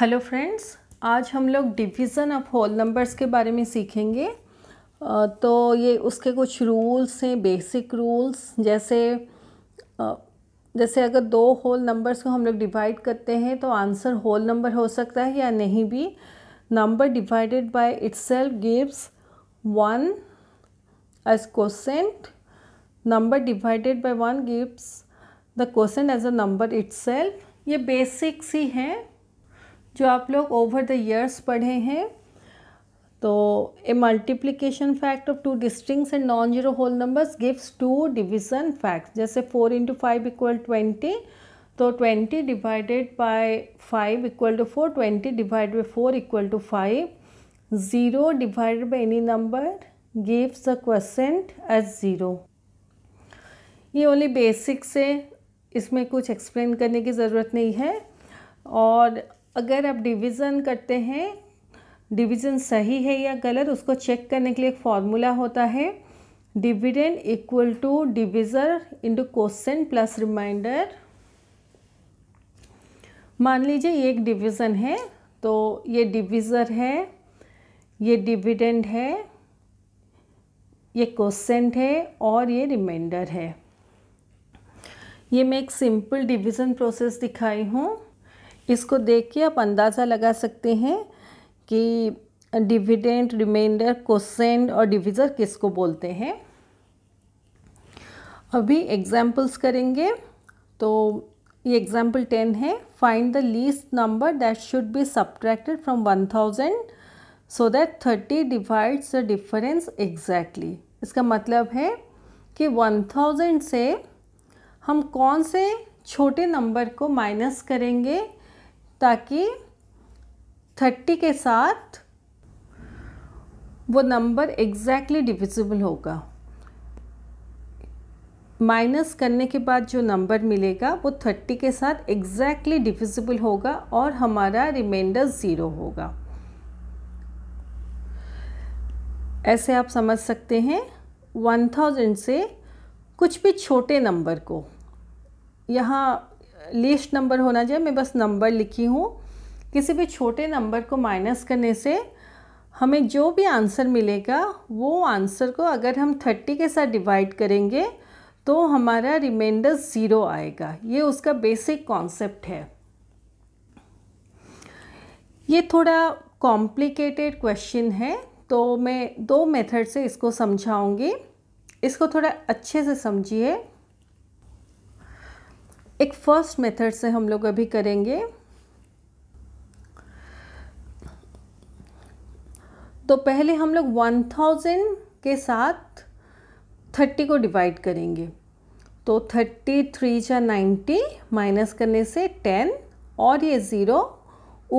hello friends आज हम लोग डिवीज़न ऑफ होल नंबर्स के बारे में सीखेंगे तो ये उसके कुछ रूल्स हैं बेसिक रूल्स जैसे जैसे अगर दो होल नंबर्स को हम लोग डिवाइड करते हैं तो आंसर होल नंबर हो सकता है या नहीं भी number divided by itself gives one as quotient number divided by one gives the quotient as a number itself ये बेसिक्स ही हैं जो आप लोग ओवर द ईयर्स पढ़े हैं तो a multiplication fact of two distinct and non zero whole numbers gives two division fact जैसे four into five equal twenty तो twenty divided by five equal to four twenty divide by four equal to five zero divided by any number gives the quotient as zero ये only basic से इसमें कुछ explain करने की ज़रूरत नहीं है और अगर आप डिवीज़न करते हैं डिवीज़न सही है या गलत उसको चेक करने के लिए एक फॉर्मूला होता है dividend equal to divisor into question plus remainder मान लीजिए ये एक डिवीज़न है तो ये डिविज़र है ये डिविडेंड है ये क्वेश्चन है और ये रिमाइंडर है ये मैं एक सिंपल डिवीज़न प्रोसेस दिखाई हूँ इसको देख के आप अंदाज़ा लगा सकते हैं कि डिविडेंड रिमाइंडर कोसेंड और डिविज़र किसको बोलते हैं अभी एग्जाम्पल्स करेंगे तो ये एग्जाम्पल टेन है find the least number that should be subtracted from one thousand so that thirty divides the difference exactly इसका मतलब है कि वन थाउजेंड से हम कौन से छोटे नंबर को माइनस करेंगे ताकि थर्टी के साथ वो नंबर एग्जैक्टली डिविजिबल होगा माइनस करने के बाद जो नंबर मिलेगा वो थर्टी के साथ एग्जैक्टली डिविजिबल होगा और हमारा रिमाइंडर ज़ीरो होगा ऐसे आप समझ सकते हैं वन थाउजेंड से कुछ भी छोटे नंबर को यहाँ लिस्ट नंबर होना चाहिए मैं बस नंबर लिखी हूँ किसी भी छोटे नंबर को माइनस करने से हमें जो भी आंसर मिलेगा वो आंसर को अगर हम थर्टी के साथ डिवाइड करेंगे तो हमारा रिमाइंडर ज़ीरो आएगा ये उसका बेसिक कॉन्सेप्ट है ये थोड़ा कॉम्प्लिकेटेड क्वेश्चन है तो मैं दो मेथड से इसको समझाऊंगी इसको थोड़ा अच्छे से समझिए एक फर्स्ट मेथड से हम लोग अभी करेंगे तो पहले हम लोग वन थाउजेंड के साथ थर्टी को डिवाइड करेंगे तो थर्टी थ्री या नाइन्टी माइनस करने से टेन और ये ज़ीरो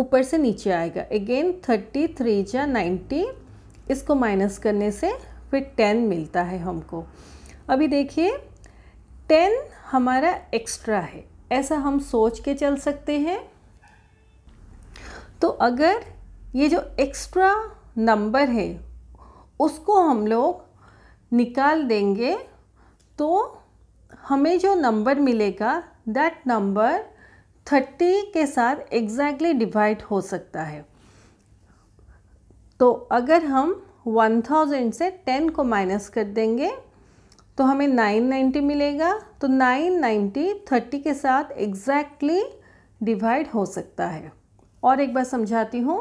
ऊपर से नीचे आएगा अगेन थर्टी थ्री या नाइन्टी इसको माइनस करने से फिर टेन मिलता है हमको अभी देखिए टेन हमारा एक्स्ट्रा है ऐसा हम सोच के चल सकते हैं तो अगर ये जो एक्स्ट्रा नंबर है उसको हम लोग निकाल देंगे तो हमें जो नंबर मिलेगा दैट नंबर थर्टी के साथ एग्जैक्टली exactly डिवाइड हो सकता है तो अगर हम वन थाउजेंड से टेन को माइनस कर देंगे तो हमें 990 मिलेगा तो 990 30 के साथ एग्जैक्टली exactly डिवाइड हो सकता है और एक बार समझाती हूँ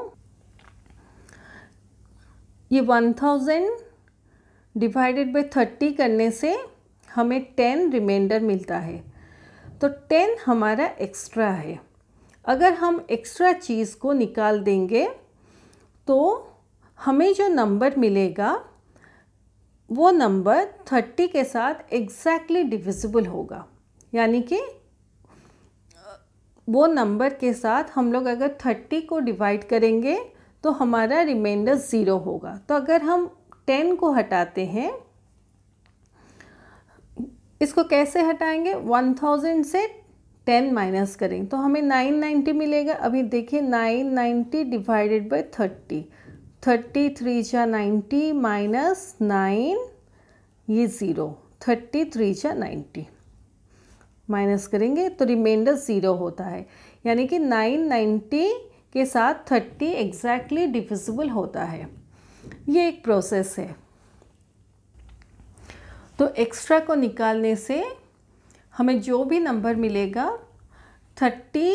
ये 1000 डिवाइडेड बाई 30 करने से हमें 10 रिमाइंडर मिलता है तो 10 हमारा एक्स्ट्रा है अगर हम एक्स्ट्रा चीज़ को निकाल देंगे तो हमें जो नंबर मिलेगा वो नंबर थर्टी के साथ एग्जैक्टली डिविजिबल होगा यानी कि वो नंबर के साथ हम लोग अगर थर्टी को डिवाइड करेंगे तो हमारा रिमाइंडर ज़ीरो होगा तो अगर हम टेन को हटाते हैं इसको कैसे हटाएंगे वन थाउजेंड से टेन माइनस करेंगे तो हमें नाइन नाइन्टी मिलेगा अभी देखिए nine ninety divided by thirty thirty three जा नाइन्टी माइनस नाइन ये ज़ीरो थर्टी थ्री जा नाइन्टी माइनस करेंगे तो रिमाइंडर ज़ीरो होता है यानी कि नाइन नाइन्टी के साथ थर्टी एग्जैक्टली डिविजिबल होता है ये एक प्रोसेस है तो एक्स्ट्रा को निकालने से हमें जो भी नंबर मिलेगा थर्टी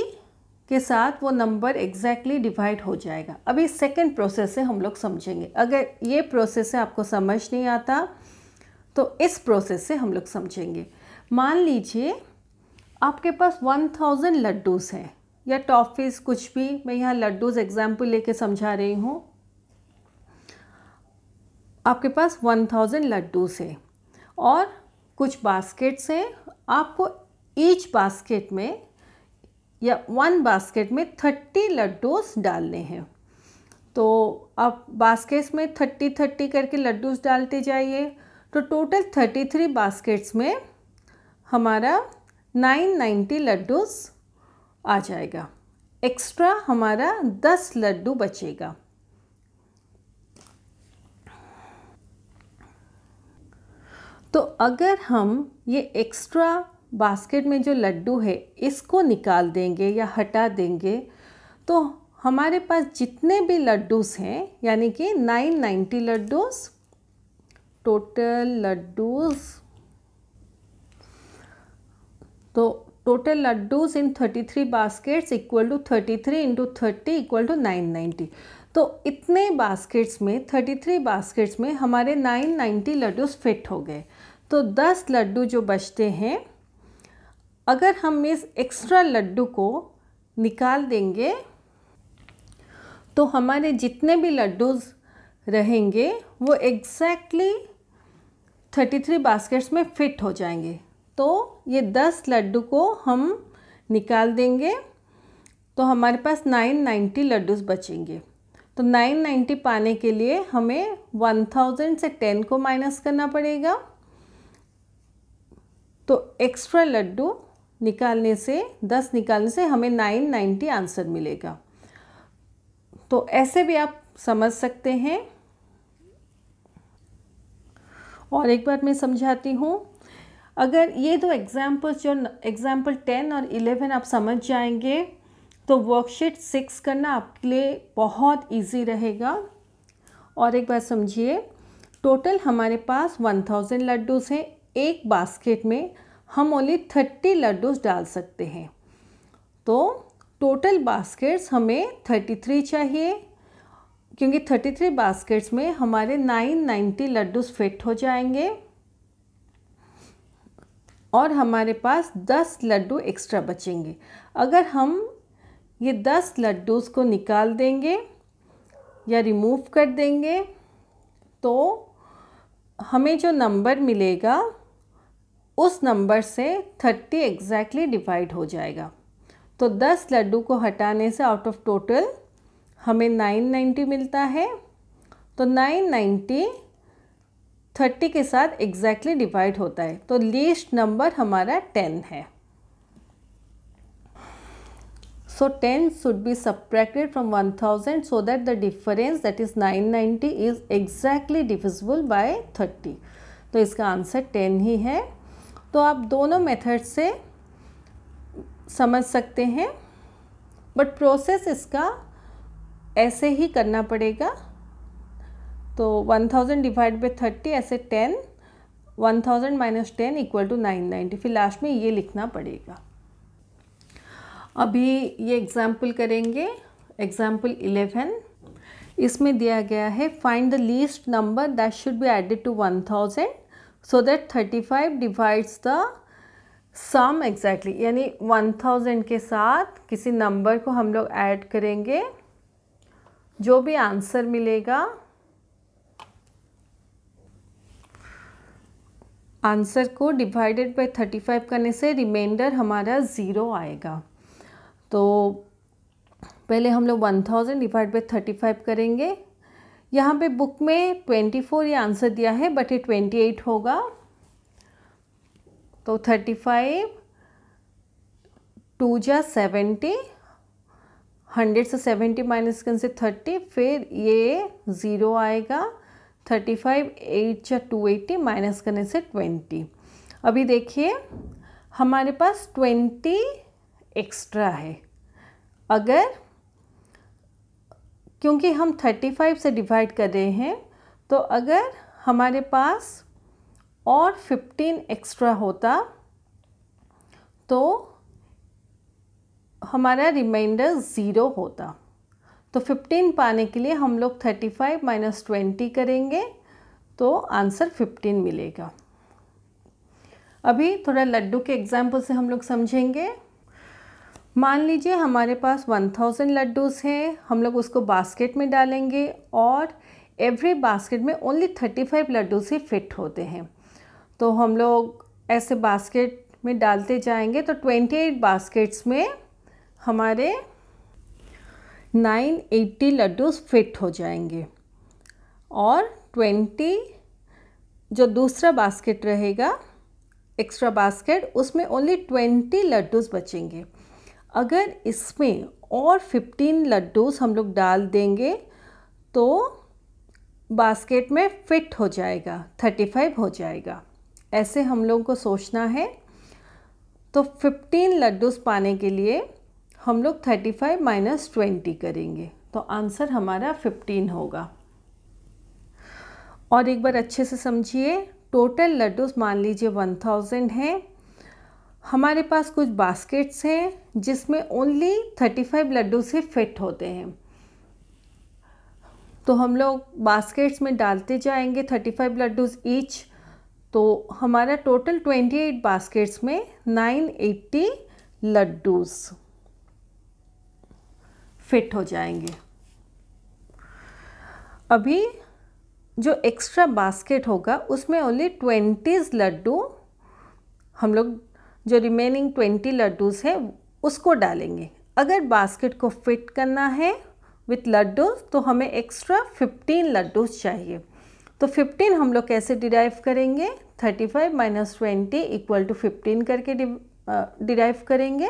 के साथ वो नंबर एग्जैक्टली डिवाइड हो जाएगा अभी सेकेंड प्रोसेस से हम लोग समझेंगे अगर ये प्रोसेस से आपको समझ नहीं आता तो इस प्रोसेस से हम लोग समझेंगे मान लीजिए आपके पास वन थाउजेंड लड्डूस हैं या टॉफ़ीज़ कुछ भी मैं यहाँ लड्डूस एग्जाम्पल लेके समझा रही हूँ आपके पास वन थाउजेंड लड्डूस हैं और कुछ बास्केट्स हैं आपको ईच बास्केट में या वन बास्केट में थर्टी लड्डूस डालने हैं तो आप बास्केट्स में थर्टी थर्टी करके लड्डूस डालते जाइए तो टोटल थर्टी थ्री बास्केट्स में हमारा नाइन नाइन्टी लड्डूस आ जाएगा एक्स्ट्रा हमारा दस लड्डू बचेगा तो अगर हम ये एक्स्ट्रा बास्केट में जो लड्डू है इसको निकाल देंगे या हटा देंगे तो हमारे पास जितने भी लड्डूस हैं यानी कि nine ninety laddus total laddus तो total laddus in 33 baskets equal to 33 three into thirty equal to nine तो इतने बास्केट्स में 33 बास्केट्स में हमारे 990 लड्डूस फिट हो गए तो 10 लड्डू जो बचते हैं अगर हम इस एक्स्ट्रा लड्डू को निकाल देंगे तो हमारे जितने भी लड्डूज रहेंगे वो एग्जैक्टली थर्टी थ्री बास्केट्स में फिट हो जाएंगे तो ये दस लड्डू को हम निकाल देंगे तो हमारे पास नाइन नाइन्टी लड्डूस बचेंगे तो नाइन नाइन्टी पाने के लिए हमें वन थाउजेंड से टेन को माइनस करना पड़ेगा तो एक्स्ट्रा लड्डू निकालने से दस निकालने से हमें नाइन नाइन्टी आंसर मिलेगा तो ऐसे भी आप समझ सकते हैं और एक बार मैं समझाती हूँ अगर ये दो एग्जाम्पल्स जो एग्ज़ाम्पल टेन और इलेवन आप समझ जाएंगे तो वर्कशीट सिक्स करना आपके लिए बहुत इजी रहेगा और एक बार समझिए टोटल हमारे पास वन थाउजेंड लड्डूस हैं एक बास्केट में हम ओनली थर्टी लड्डूस डाल सकते हैं तो टोटल बास्केट्स हमें थर्टी थ्री चाहिए क्योंकि थर्टी थ्री बास्केट्स में हमारे नाइन नाइन्टी लड्डूस फिट हो जाएंगे और हमारे पास दस लड्डू एक्स्ट्रा बचेंगे अगर हम ये दस लड्डूस को निकाल देंगे या रिमूव कर देंगे तो हमें जो नंबर मिलेगा उस नंबर से थर्टी एग्जैक्टली डिवाइड हो जाएगा तो दस लड्डू को हटाने से आउट ऑफ टोटल हमें नाइन नाइन्टी मिलता है तो नाइन नाइन्टी थर्टी के साथ एग्जैक्टली exactly डिवाइड होता है तो लीस्ट नंबर हमारा टेन है so ten should be should from one thousand so that the difference that is nine ninety is exactly divisible by thirty तो इसका आंसर टेन ही है तो आप दोनों मेथड से समझ सकते हैं बट प्रोसेस इसका ऐसे ही करना पड़ेगा तो 1000 डिवाइड बाई थर्टी ऐसे 10 1000 minus ten equal to nine ninety फिर लास्ट में ये लिखना पड़ेगा अभी ये एग्ज़ाम्पल करेंगे एग्ज़ाम्पल इलेवन इसमें दिया गया है find the least number that should be added to one thousand so that thirty five divides the sum exactly यानी वन थाउजेंड के साथ किसी नंबर को हम लोग ऐड करेंगे जो भी आंसर मिलेगा आंसर को डिवाइडेड बाय फाइव करने से रिमाइंडर हमारा ज़ीरो आएगा तो पहले हम लोग one thousand divide by five करेंगे यहाँ पे बुक में ट्वेंटी फोर ये आंसर दिया है बट ये ट्वेंटी एट होगा तो थर्टी फाइव टू जा सेवेंटी हंड्रेड से सेवेंटी माइनस कर से थर्टी फिर ये ज़ीरो आएगा थर्टी फाइव एट या टू एटी माइनस करने से ट्वेंटी अभी देखिए हमारे पास ट्वेंटी एक्स्ट्रा है अगर क्योंकि हम 35 से डिवाइड कर रहे हैं तो अगर हमारे पास और 15 एक्स्ट्रा होता तो हमारा रिमाइंडर ज़ीरो होता तो 15 पाने के लिए हम लोग 35 फाइव माइनस ट्वेंटी करेंगे तो आंसर 15 मिलेगा अभी थोड़ा लड्डू के एग्जाम्पल से हम लोग समझेंगे मान लीजिए हमारे पास 1000 लड्डूस हैं हम लोग उसको बास्केट में डालेंगे और एवरी बास्केट में ओनली 35 लड्डूस ही फिट होते हैं तो हम लोग ऐसे बास्केट में डालते जाएंगे तो 28 बास्केट्स में हमारे 980 लड्डूस फिट हो जाएंगे और 20 जो दूसरा बास्केट रहेगा एक्स्ट्रा बास्केट उसमें ओनली 20 लड्डूस बचेंगे अगर इसमें और 15 लड्डूस हम लोग डाल देंगे तो बास्केट में फिट हो जाएगा 35 हो जाएगा ऐसे हम लोगों को सोचना है तो 15 लड्डूस पाने के लिए हम लोग 35 माइनस ट्वेंटी करेंगे तो आंसर हमारा 15 होगा और एक बार अच्छे से समझिए टोटल लड्डूस मान लीजिए 1000 हैं हमारे पास कुछ बास्केट्स हैं जिसमें ओनली थर्टी फाइव लड्डू से फिट होते हैं तो हम लोग बास्केट्स में डालते जाएंगे थर्टी फाइव लड्डूज ईच तो हमारा टोटल ट्वेंटी एट बास्केट्स में नाइन एट्टी लड्डूज फिट हो जाएंगे अभी जो एक्स्ट्रा बास्केट होगा उसमें ओनली ट्वेंटीज़ लड्डू हम लोग जो रिमेनिंग ट्वेंटी लड्डूस हैं उसको डालेंगे अगर बास्केट को फिट करना है विथ लड्डू तो हमें एक्स्ट्रा 15 लड्डू चाहिए तो 15 हम लोग कैसे डिराइव करेंगे 35 five minus twenty equal to fifteen करके डिराइव करेंगे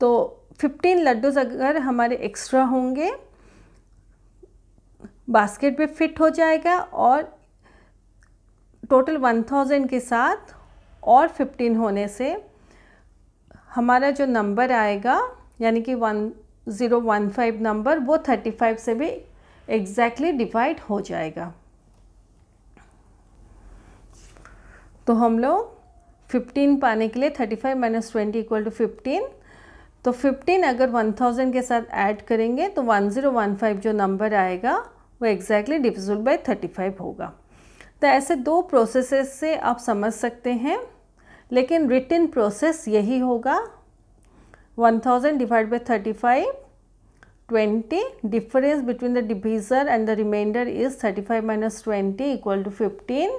तो 15 लड्डूज अगर हमारे एक्स्ट्रा होंगे बास्केट पे फिट हो जाएगा और टोटल 1000 के साथ और 15 होने से हमारा जो नंबर आएगा यानी कि one zero one five number वो थर्टी फाइव से भी एग्जैक्टली exactly डिवाइड हो जाएगा तो हम लोग फिफ्टीन पाने के लिए thirty five minus twenty equal to fifteen तो फिफ्टीन अगर वन थाउजेंड के साथ ऐड करेंगे तो वन ज़ीरो वन फाइव जो नंबर आएगा वो exactly divisible by thirty five होगा तो ऐसे दो प्रोसेसेस से आप समझ सकते हैं लेकिन रिटिन प्रोसेस यही होगा 1000 divide by 35 20 difference between the divisor and the remainder is 35 minus 20 equal to 15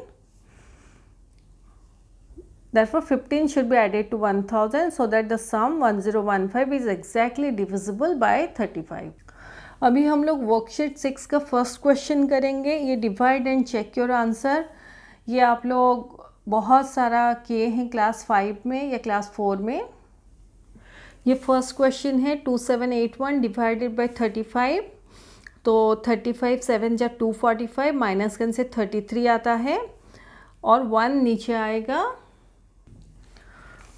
therefore 15 should be added to 1000 so that the sum 1015 is exactly divisible by 35 अभी हम लोग वर्कशीट सिक्स का फर्स्ट क्वेश्चन करेंगे ये divide and check your answer ये आप लोग बहुत सारा किए हैं क्लास फाइव में या क्लास फोर में ये फर्स्ट क्वेश्चन है two seven eight one divided by thirty five तो थर्टी फाइव सेवन जब टू फोर्टी फाइव माइनस कन से थर्टी थ्री आता है और वन नीचे आएगा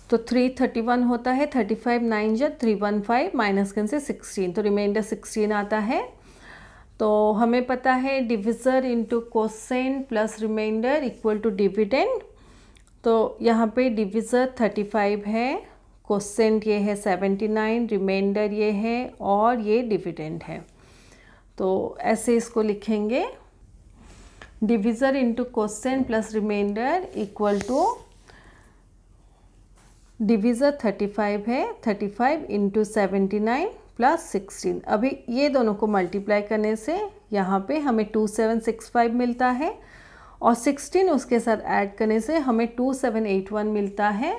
तो थ्री थर्टी वन होता है थर्टी फाइव नाइन जब थ्री वन फाइव माइनस कन से सिक्सटीन तो रिमाइंडर सिक्सटीन आता है तो हमें पता है divisor into quotient plus remainder equal to dividend तो यहाँ पे डिविज़र थर्टी फाइव है क्वेश्चन ये है सेवेंटी नाइन रिमाइंडर ये है और ये डिविडेंड है तो ऐसे इसको लिखेंगे divisor into question plus remainder equal to divisor thirty five है thirty five into seventy nine plus sixteen अभी ये दोनों को मल्टीप्लाई करने से यहाँ पे हमें टू सेवन सिक्स फाइव मिलता है और 16 उसके साथ ऐड करने से हमें 2781 मिलता है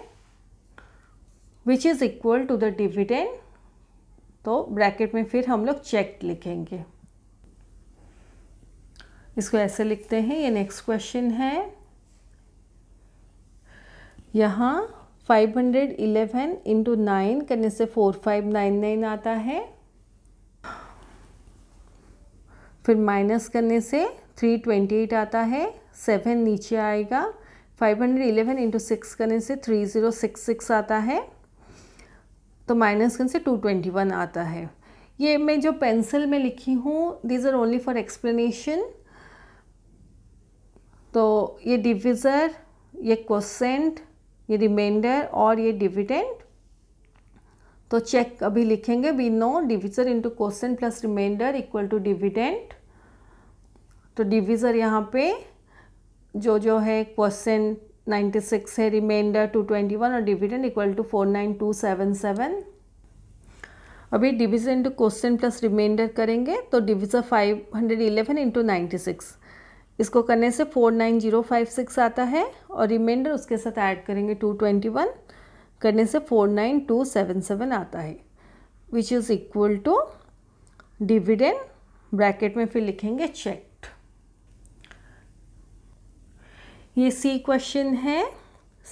which is equal to the dividend तो ब्रैकेट में फिर हम लोग चेक लिखेंगे इसको ऐसे लिखते हैं ये नेक्स्ट क्वेश्चन है यहाँ 511 हंड्रेड इलेवन इंटू नाइन करने से फोर फाइव नाइन नाइन आता है फिर माइनस करने से थ्री ट्वेंटी एट आता है सेवन नीचे आएगा five hundred eleven into six करने से थ्री ज़ीरो सिक्स सिक्स आता है तो माइनस करने से टू ट्वेंटी वन आता है ये मैं जो पेंसिल में लिखी हूँ these are only for explanation तो ये डिविज़र ये क्वेश्चेंट ये रिमाइंडर और ये डिविडेंड तो चेक अभी लिखेंगे we know divisor into question plus remainder equal to dividend तो डिविज़र यहाँ पे जो जो है क्वेश्चन 96 है रिमाइंडर 221 और डिविडेंड इक्वल टू 49277 अभी division into question plus remainder करेंगे तो division five hundred eleven into ninety six इसको करने से four nine zero five six आता है और रिमाइंडर उसके साथ ऐड करेंगे टू ट्वेंटी वन करने से four nine two seven seven आता है which is equal to dividend bracket में फिर लिखेंगे चेक ये सी क्वेश्चन है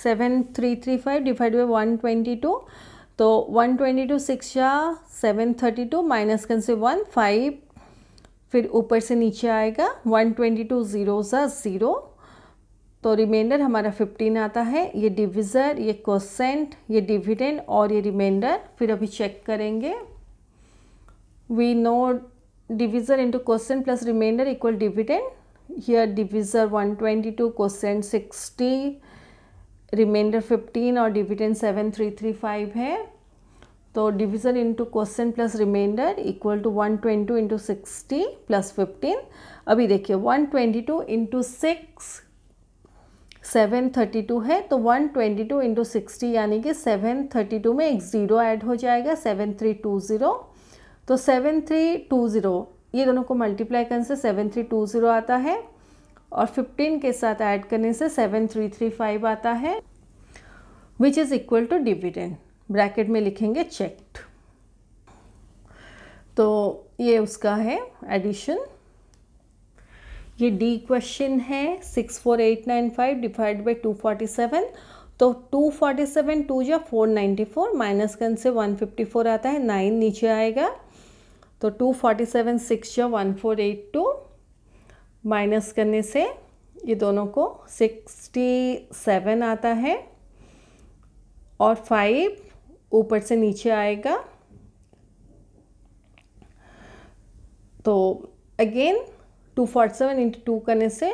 seven three three five divide by one twenty two तो वन ट्वेंटी टू सिक्स या सेवन थर्टी टू माइनस कर से वन फाइव फिर ऊपर से नीचे आएगा वन ट्वेंटी टू ज़ीरो ज़ा ज़ीरो तो रिमाइंडर हमारा फिफ्टीन आता है ये डिविज़र ये कोसेंट ये डिविडेंड और ये रिमाइंडर फिर अभी चेक करेंगे we know divisor into quotient plus remainder equal dividend here divisor 122 quotient 60 remainder 15 और डिविडेंड 7335 है तो division into question plus remainder equal to one twenty into sixty plus fifteen अभी देखिए one twenty two into six seven thirty two है तो one twenty two into sixty यानी कि seven thirty to में एक ज़ीरो ऐड हो जाएगा सेवन थ्री टू ज़ीरो तो सेवन थ्री टू ज़ीरो ये दोनों को मल्टीप्लाई करने से सेवन थ्री टू ज़ीरो आता है और फिफ्टीन के साथ ऐड करने से सेवन थ्री थ्री फाइव आता है which is equal to dividend bracket में लिखेंगे चेक्ड तो ये उसका है एडिशन ये डी क्वेश्चन है six four eight nine five divide by two forty seven तो टू फोर्टी सेवन टू या फोर नाइन्टी फोर माइनस कन से वन फिफ्टी फोर आता है नाइन नीचे आएगा तो टू फोर्टी सेवन सिक्स या one four eight two minus करने से ये दोनों को सिक्सटी सेवन आता है और फाइव ऊपर से नीचे आएगा तो again two forty seven into two करने से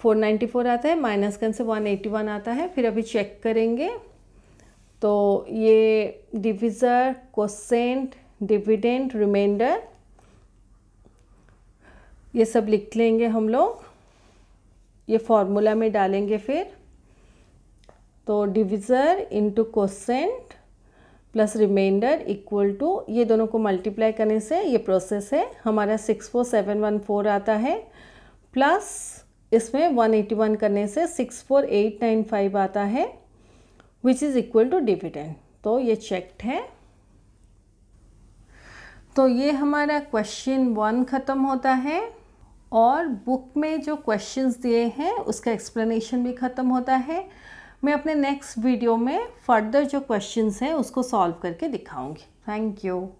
फोर नाइन्टी फोर आता है माइनस करने से वन एटी वन आता है फिर अभी चेक करेंगे तो ये डिविज़र कोसेंट डिविडेंड रिमाइंडर ये सब लिख लेंगे हम लोग ये फॉर्मूला में डालेंगे फिर तो divisor into quotient plus remainder equal to ये दोनों को मल्टीप्लाई करने से ये प्रोसेस है हमारा six four seven one four आता है प्लस इसमें वन एटी वन करने से six four eight nine five आता है which is equal to dividend तो ये चेक्ड है तो ये हमारा क्वेश्चन वन ख़त्म होता है और बुक में जो क्वेश्चंस दिए हैं उसका एक्सप्लेनेशन भी ख़त्म होता है मैं अपने नेक्स्ट वीडियो में फर्दर जो क्वेश्चंस हैं उसको सॉल्व करके दिखाऊंगी थैंक यू